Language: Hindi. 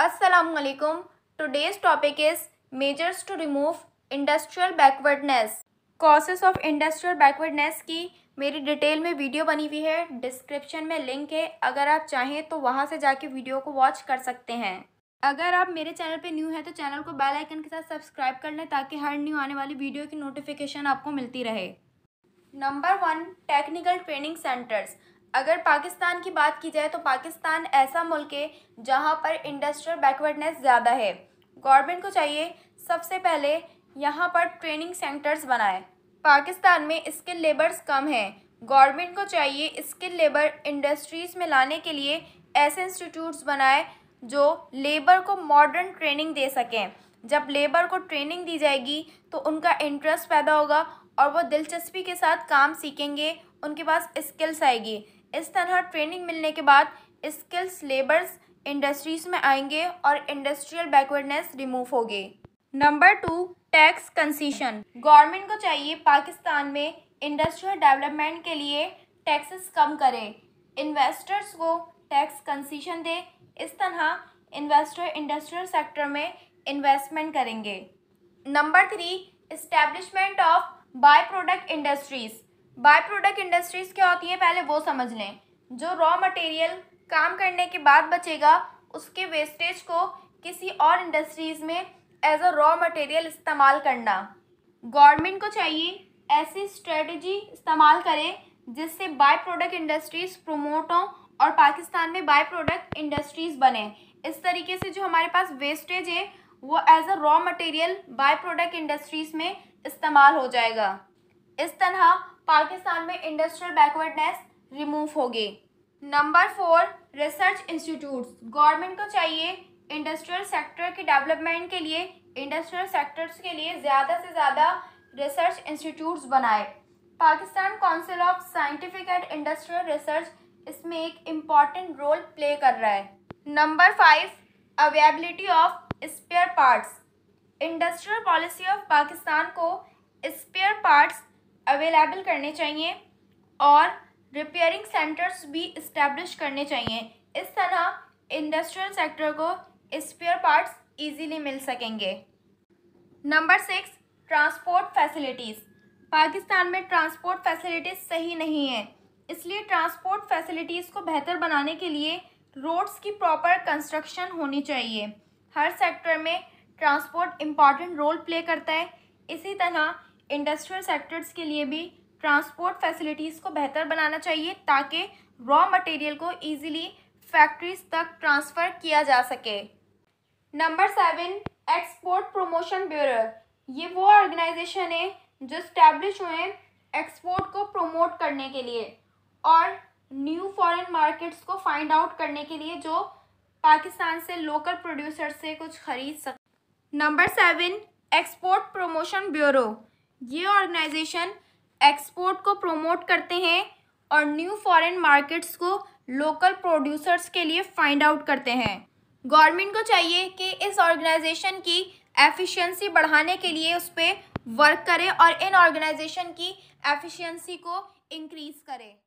असलकुम today's topic is measures to remove industrial backwardness causes of industrial backwardness की मेरी डिटेल में वीडियो बनी हुई है डिस्क्रिप्शन में लिंक है अगर आप चाहें तो वहां से जाके वीडियो को वॉच कर सकते हैं अगर आप मेरे चैनल पे न्यू हैं तो चैनल को बेल आइकन के साथ सब्सक्राइब कर लें ताकि हर न्यू आने वाली वीडियो की नोटिफिकेशन आपको मिलती रहे number one technical training centres अगर पाकिस्तान की बात की जाए तो पाकिस्तान ऐसा मुल्क है जहाँ पर इंडस्ट्रियल बैकवर्डनेस ज़्यादा है गवर्नमेंट को चाहिए सबसे पहले यहाँ पर ट्रेनिंग सेंटर्स बनाए पाकिस्तान में स्किल लेबर्स कम हैं गवर्नमेंट को चाहिए स्किल लेबर इंडस्ट्रीज़ में लाने के लिए ऐसे इंस्टीट्यूट्स बनाए जो लेबर को मॉडर्न ट्रेनिंग दे सकें जब लेबर को ट्रेनिंग दी जाएगी तो उनका इंटरेस्ट पैदा होगा और वो दिलचस्पी के साथ काम सीखेंगे उनके पास स्किल्स आएगी इस तरह ट्रेनिंग मिलने के बाद स्किल्स लेबर्स इंडस्ट्रीज में आएंगे और इंडस्ट्रियल बैकवर्डनेस रिमूव होगी number two tax concession government को चाहिए पाकिस्तान में इंडस्ट्रियल डेवलपमेंट के लिए टैक्सेस कम करें इन्वेस्टर्स को टैक्स कंसीशन दे इस तरह इन्वेस्टर इंडस्ट्रियल सेक्टर में इन्वेस्टमेंट करेंगे number three establishment of byproduct industries byproduct industries क्या होती है पहले वो समझ लें जो रॉ मटेरियल काम करने के बाद बचेगा उसके वेस्टेज को किसी और इंडस्ट्रीज़ में एज अ रॉ मटेरियल इस्तेमाल करना गवर्नमेंट को चाहिए ऐसी स्ट्रेटजी इस्तेमाल करें जिससे बाय प्रोडक्ट इंडस्ट्रीज़ प्रमोट हों और पाकिस्तान में बाय प्रोडक्ट इंडस्ट्रीज़ बने इस तरीके से जो हमारे पास वेस्टेज है वो as a raw material byproduct industries में इस्तेमाल हो जाएगा इस तरह पाकिस्तान में इंडस्ट्रियल बैकवर्डनेस रिमूव होगी number four research institute government को चाहिए इंडस्ट्रियल सेक्टर की डेवलपमेंट के लिए इंडस्ट्रियल सेक्टर्स के लिए ज़्यादा से ज़्यादा रिसर्च इंस्टीट्यूट्स बनाए Pakistan council of scientific and industrial research इसमें एक इम्पॉर्टेंट रोल प्ले कर रहा है number five availability of spare parts industrial policy of Pakistan को स्पेयर पार्ट्स अवेलेबल करने चाहिए और रिपेयरिंग सेंटर्स भी इस्टेब्लिश करने चाहिए इस तरह इंडस्ट्रियल सेक्टर को स्पेयर पार्ट्स इजीली मिल सकेंगे number six transport facilities Pakistan में ट्रांसपोर्ट फैसिलिटीज़ सही नहीं है इसलिए ट्रांसपोर्ट फैसिलिटीज़ को बेहतर बनाने के लिए रोड्स की प्रॉपर कंस्ट्रक्शन होनी चाहिए हर सेक्टर में ट्रांसपोर्ट इम्पॉर्टेंट रोल प्ले करता है इसी तरह इंडस्ट्रियल सेक्टर्स के लिए भी ट्रांसपोर्ट फैसिलिटीज़ को बेहतर बनाना चाहिए ताकि रॉ मटेरियल को ईजिली फैक्ट्रीज तक ट्रांसफ़र किया जा सके number seven export promotion bureau ये वो ऑर्गेनाइजेशन है जो स्टैब्लिश हुए हैं एक्सपोर्ट को प्रमोट करने के लिए और न्यू फॉरेन मार्केट्स को फाइंड आउट करने के लिए जो पाकिस्तान से लोकल प्रोड्यूसर से कुछ खरीद सक number seven export promotion bureau ये ऑर्गेनाइजेशन एक्सपोर्ट को प्रोमोट करते हैं और न्यू फॉरेन मार्केट्स को लोकल प्रोड्यूसर्स के लिए फाइंड आउट करते हैं गवर्नमेंट को चाहिए कि इस ऑर्गेनाइजेशन की एफिशिएंसी बढ़ाने के लिए उस पर वर्क करें और इन ऑर्गेनाइजेशन की एफिशिएंसी को इंक्रीज करें